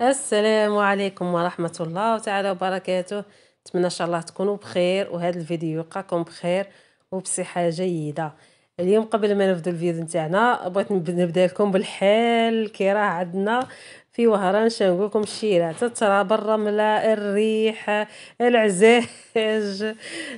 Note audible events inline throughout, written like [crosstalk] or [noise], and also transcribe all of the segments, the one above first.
السلام عليكم ورحمة الله تعالى وبركاته نتمنى ان شاء الله تكونوا بخير وهذا الفيديو يلقاكم بخير وبصحة جيدة اليوم قبل ما نبدو الفيديو نتاعنا بغيت نبدا لكم بالحال كي راه عندنا في وهران شنقول لكم الشيرة برا الرملة الريح العزاج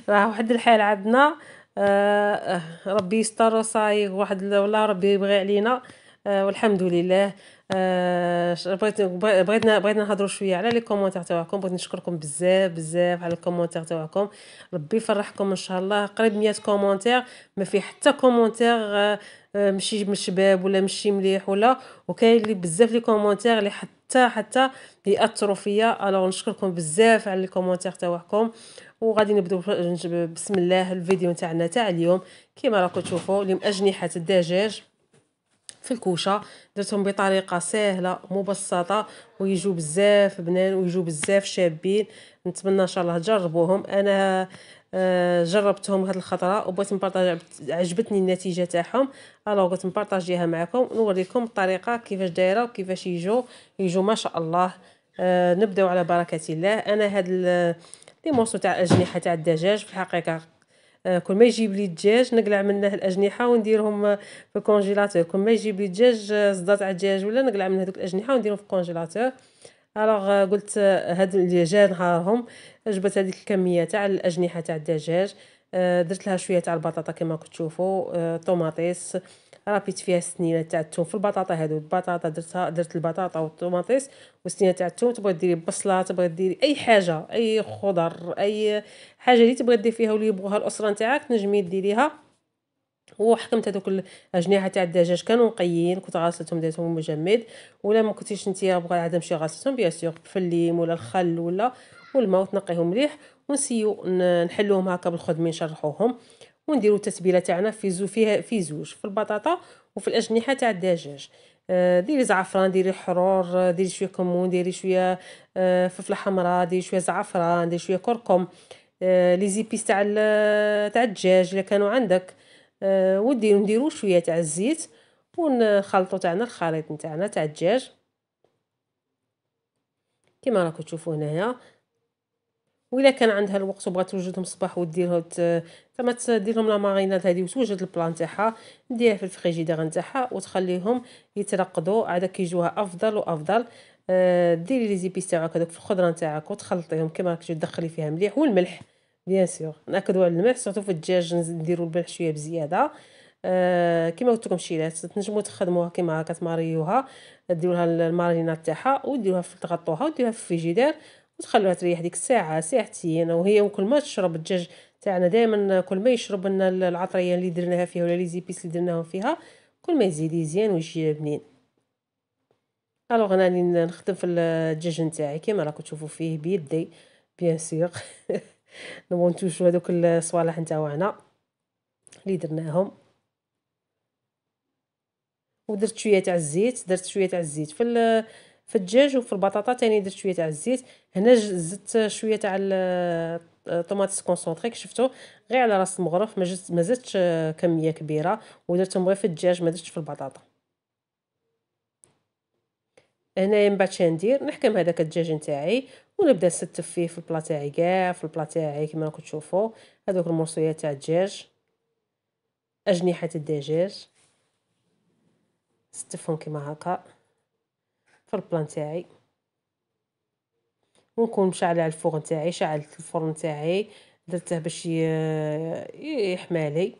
راه واحد الحال عندنا آه ربي يستر وصايغ واحد والله ربي يبغي علينا آه، والحمد لله آه، بغيت بغيتنا بغيتنا نهضروا شويه على لي كومونتير تاعكم بغيت نشكركم بزاف بزاف على الكومونتير تاعكم ربي يفرحكم ان شاء الله قريب 100 كومونتير ما في حتى كومونتير آه، مشي من الشباب ولا مشي مليح ولا وكاين اللي بزاف لي كومونتير اللي حتى حتى ياثروا فيا الوغ نشكركم بزاف على لي كومونتير تاعكم وغادي نبداو بسم الله الفيديو تاعنا تاع اليوم كيما راكم تشوفوا اللي اجنحه الدجاج في الكوشه درتهم بطريقه سهله مبسطه ويجوا بزاف بنان ويجوا بزاف شابين نتمنى ان شاء الله تجربوهم انا آه، جربتهم هاد الخطره وبغيت نبارطاج عجبتني النتيجه تاعهم الوغ بغيت نبارطاجيها معكم نوريكم الطريقه كيفاش دايره وكيفاش يجوا يجوا ما شاء الله آه، نبداو على بركه الله انا هاد لي مورسو تاع الاجنحه تاع الدجاج في الحقيقه آه، كل ما يجيب لي الدجاج نقلع منه الاجنحه ونديرهم في الكونجيلاتور كل ما يجيب لي الدجاج آه، صدات تاع الدجاج ولا نقلع من هذوك الاجنحه ونديرهم في الكونجيلاتور الوغ euh، قلت آه، هاد الدجاج جا نهارهم جبت هذيك الكميه تاع الاجنحه تاع الدجاج درت لها شويه تاع البطاطا كما كتشوفوا طوماطيس رابيت فيها السنينه تاع الثوم في البطاطا هادو البطاطا درتها درت البطاطا والطوماطيس والسنينه تاع الثوم تبغي ديري بصله تبغي ديري اي حاجه اي خضر اي حاجه اللي تبغي دير فيها واللي يبغوها الاسره نتاعك تنجمي ديريها وحكمت هذوك الاجنحه تاع الدجاج كانوا نقيين كنت غاسلتهم درتهم مجمد ولا ما كنتيش انت بغا عاد نمشي غاسلتهم بيان سيغ بالليم ولا الخل ولا والماء وتنقيهم مليح ونسيو نحلوهم هكا بالخدمه نشرحوهم ونديروا التتبيله تاعنا في زو فيها في زوج في البطاطا وفي الاجنحه تاع الدجاج آه، ديري زعفران ديري حرور آه، ديري شويه كمون ديري شويه آه، فلفله حمراء ديري شويه زعفران ديري شويه كركم لي زيبيس تاع تاع الدجاج الا كانوا عندك وديرو نديرو شويه تاع الزيت ونخلطو تاعنا الخليط تاعنا تاع الدجاج كما راكم تشوفوا هنايا واذا كان عندها الوقت وبغات توجدهم الصباح وديرهم زعما دير لهم لا مارينات هذه وتوجد البلان تاعها ديرها في الفريجيدير نتاعها وتخليهم يترقدوا عاد كيجوها افضل وافضل آه، ديري لي زيبيس تاعك هذوك في الخضره نتاعك وتخلطيهم كما راكي تدخلي فيها مليح والملح بيان سور ناكدوا على الملح سورتو في الدجاج نديروا الملح شويه بزياده آه، كما قلت لكم شيلات تنجموا تخدموها كما هكا تماريوها ديروها المارينات تاعها وديروها في تغطوها وديروها في الفريجيدير وتخلوها تريح ديك الساعه ساعتين وهي كل ما تشرب الدجاج تاعنا دائما كل ما يشرب لنا العطريه اللي درناها فيها ولا لي زيبيس اللي درناهم فيها كل ما يزيد يزيان ويجي بنين الوغ انا راني نخدم في الدجاج نتاعي كيما راكم تشوفوا فيه بيدي بيان سيغ [laughs] نمونتوجو هذوك الصوالح نتاعنا اللي درناهم ودرت شويه تاع الزيت درت شويه تاع الزيت في في الدجاج وفي البطاطا تاني درت شويه تاع الزيت هنا زدت شويه تاع الطوماطيس آه، كي شفتو غير على راس المغرف ما ما زدتش كميه كبيره ودرتهم غير في الدجاج ما درتش في البطاطا هنايا من بعد شندير نحكم هذاك الدجاج نتاعي ونبدا نستف فيه في البلا تاعي كاع في البلا تاعي كما راكم تشوفوا هذوك المرسويات تاع الدجاج اجنحه الدجاج نستفهم كما هكا في البلان تاعي ونكون مشعله على الفرن تاعي شعلت الفرن تاعي درته باش يحمالي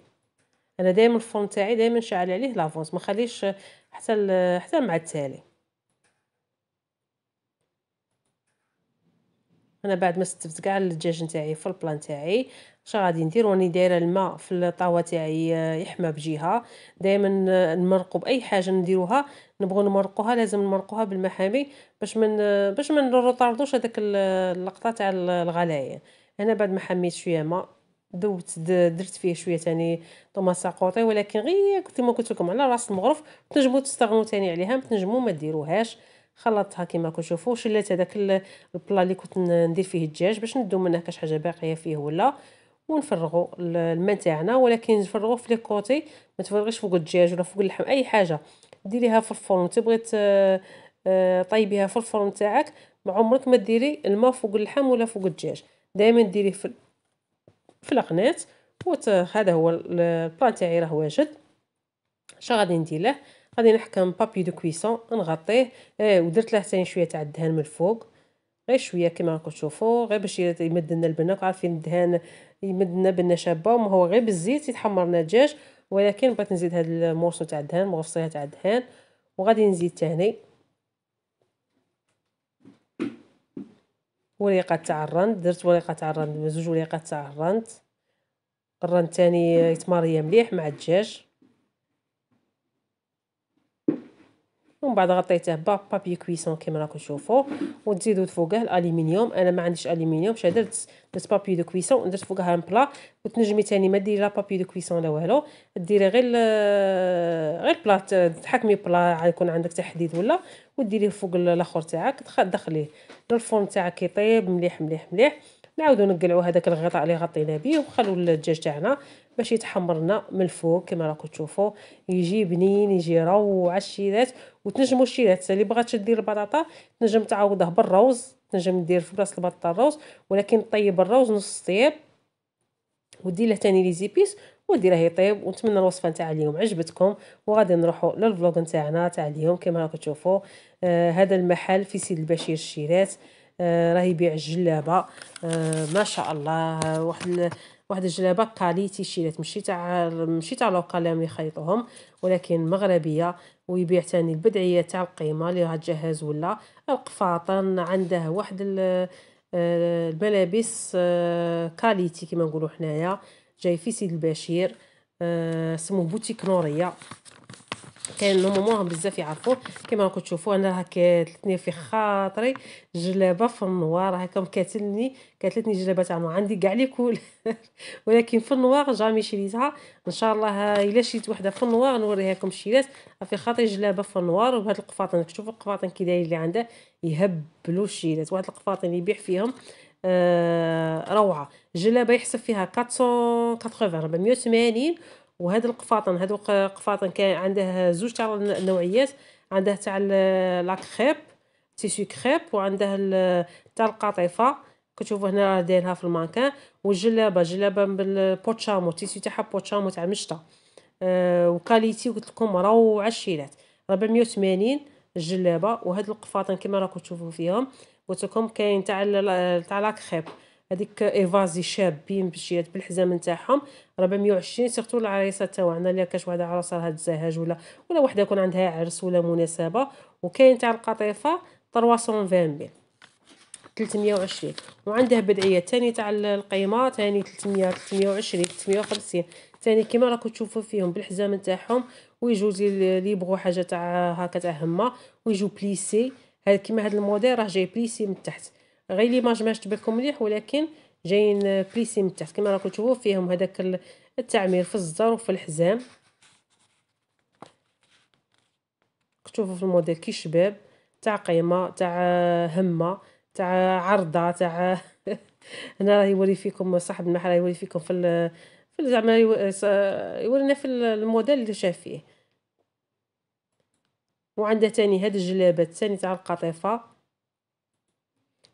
انا دائما الفرن تاعي دائما شعل عليه لافونس ما خليش حتى حتى مع التالي انا بعد ما ستفت كاع الدجاج نتاعي في البلان تاعي اش غادي ندير راني دايره الماء في الطاوه تاعي آه، يحمى بجهه دائما آه، نمرقوا باي حاجه نديروها نبغوا نمرقوها لازم نمرقوها بالمحامي باش من باش ما نرطردوش هذاك اللقطه تاع الغلايه هنا بعد ما حميت شويه ماء دوت درت فيه شويه تاني طوماس ساقوطي ولكن غير كيما قلت لكم على راس المغرف تنجموا تستغنوا تاني عليها ما تنجموا ما ديروهاش خلطتها كما تشوفوا شلات هذاك البلا اللي كنت ندير فيه الدجاج باش ندو منه كاش حاجه باقيه فيه ولا ونفرغوا الماء تاعنا ولكن نفرغوه في لي كوتي ما تفرغيش فوق الدجاج ولا فوق اللحم اي حاجه ديريها في الفرن تبغي آه، آه، طيبيها في الفرن تاعك ما عمرك ما ديري الماء فوق اللحم ولا فوق الدجاج دائما ديريه في في القناه هذا هو البلان تاعي راه واجد اش غادي ندير له غادي نحكم بابي دو كويسون نغطيه اه ودرت له ثاني شويه تاع الدهان من الفوق غير شويه كما راكم تشوفوا غير باش يمد لنا البنه عارفين الدهان يمدنا شابه وما هو غير بالزيت يتحمر لنا الدجاج ولكن بغيت نزيد هاد المورسو تاع الدهان مغفصيها تاع الدهان وغادي نزيد ثاني وريقه تاع الرند درت وريقه تاع الرند زوج وريقات تاع الرند الرند تاني يتماريا مليح مع الدجاج ومن بعد غطيته بابي كويسون كيما راكم تشوفوا وتزيدوا فوقه الالومنيوم انا ما عنديش الومنيوم اش درت درت بابي دو كويسون درت فوقها ان بلا وتنجمي ثاني ما ديري لا بابي دو كويسون لا والو ديري غير غير بلاط تحكمي بلا يكون عندك تحديد ولا وديريه فوق الاخر تاعك دخليه الفرن تاعك يطيب مليح مليح مليح نعاودو نقلعو هذاك الغطاء اللي غطينا به وخلو الدجاج تاعنا باش يتحمر لنا من الفوق كما راكم تشوفوا يجي بنين يجي روعه الشيرات وتنجموا الشيرات اللي بغات دير البطاطا تنجم تعوضه بالروز تنجم دير في بلاصه البطاطا الروز ولكن طيب الروز نص طيب ودير له ثاني لي زيبيس وديريه يطيب ونتمنى الوصفه نتاع اليوم عجبتكم وغادي نروحوا للفلوغ نتاعنا تاع اليوم كما راكم تشوفوا آه هذا المحل في سيد البشير الشيرات آه، راه يبيع جلابه آه، ما شاء الله واحد واحد الجلابه كاليتي شيلات ماشي تاع ماشي تاع لوكال اللي يخيطوهم ولكن مغربيه ويبيع تاني البدعيه تاع القيمه اللي تجهز ولا القفاطن عنده واحد آه، الملابس كاليتي كما نقولوا حنايا جاي في سيد البشير اسمه بوتيك نوريه كان موهم بزاف يعرفوه كيما راكم تشوفوا انا راه تلتني في خاطري جلابه في النوار هاكا مكاتلني كاتلتني جلابه تاع عندي كاع لي كول [laughs] ولكن في النوار جامي شريتها ان شاء الله الا شريت وحده في النوار نوريها لكم شيلات في خاطري جلابه في النوار وهاد القفاطن تشوفوا القفاطن كي داير اللي عنده يهبلوا الشيلات وهاد القفاطن اللي يبيع فيهم آه روعه جلابه يحسب فيها 480 480 وهذا القفاطن هذا القفاطن كان عنده زوج تاع النوعيات عنده تاع لا كريب تيسو كريب وعنده تاع القطيفه كتشوفوا هنا راه دايرها في المانكان والجلابه جلابه بالبوتشامو تيسو تاعها بوتشامو تاع مشطه أه وكاليتي قلت لكم روعه الشيلات 480 الجلابه وهاد القفاطن كما راكم تشوفوا فيهم قلت لكم كاين تاع تاع لا كريب هذيك ايفازي شابين بشيات بالحزام نتاعهم 420 سيرتو العريسه تاعنا اللي كاش واحد على راسها الزهاج ولا ولا وحده يكون عندها عرس ولا مناسبه وكاين تاع القطيفه 320 ميل 320 وعندها بدعيه ثاني تاع القيمه ثاني 300 320 350 ثاني كيما راكو تشوفوا فيهم بالحزام نتاعهم ويجوز اللي يبغوا حاجه تاع هكا تاع هما ويجوا بليسي هذا كيما هذا الموديل راه جاي بليسي من تحت غير ماج ماش تبان مليح ولكن جايين بليسي من تحت كما راكم تشوفوا فيهم هذاك التعمير في الزر وفي الحزام تشوفوا في الموديل كي شباب تاع قيمه تاع همه تاع عرضه تاع هنا [laughs] راه يوري فيكم صاحب المحل يوري فيكم في في زعما يورينا في الموديل اللي شاف فيه وعنده تاني هاد الجلابات تاني تاع القطيفه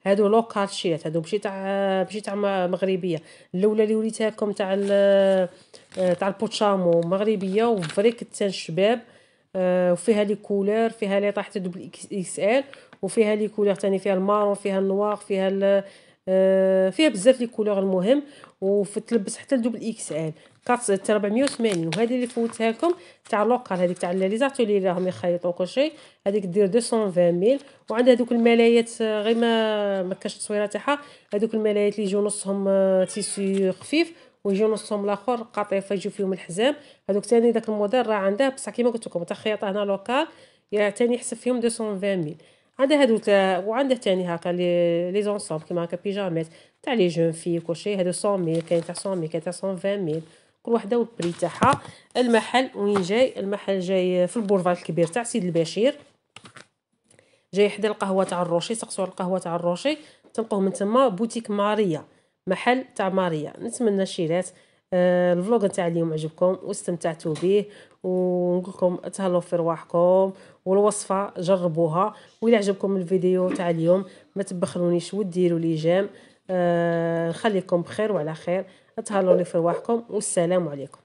هادو لوكال شيات هادو ماشي تاع ماشي تاع مغربيه الاولى اللي وريتها لكم تاع آه، تاع البوتشامو مغربيه وفريك تاع الشباب آه، وفيها لي كولور فيها لي طاحت دوبل اكس ال وفيها لي كولور تاني فيها المارون فيها النوار فيها آه، فيها بزاف لي كولور المهم وفتلبس حتى لدوبل اكس ال 480 وهذه اللي فوتها لكم تاع لوكال هذيك تاع لي زاتولي اللي راهم يخيطوا كل شيء هذيك دير 220 ميل وعندها هذوك الملايات آه، غير ما ما كاش التصويره تاعها هذوك الملايات اللي يجوا نصهم آه، تيسي خفيف ويجوا نصهم الاخر قطيفه يجوا فيهم الحزام هذوك ثاني داك الموديل راه عنده بصح كيما قلت لكم تاع خياطه هنا لوكال يا ثاني يحسب فيهم 220 ميل عندها هادو وعنده تاني هكا لي لي زونسومبل كيما هكا بيجامات تاع لي جون في كلشي هادو 100 كاين تاع 100 كاين تاع 120000 كل وحده والبري تاعها المحل وين جاي المحل جاي في البورفال الكبير تاع سيد البشير جاي حدا القهوه تاع الروشي سقسو على القهوه تاع الروشي تلقوه من تما بوتيك ماريا محل تاع ماريا نتمنى شيرات آه الفلوغ تاع اليوم عجبكم واستمتعتوا به ونقول لكم تهلاو في رواحكم والوصفه جربوها و عجبكم الفيديو تاع اليوم ما تبخلونيش وديروا لي جيم نخليكم آه، بخير وعلى خير تهلاو لي في رواحكم والسلام عليكم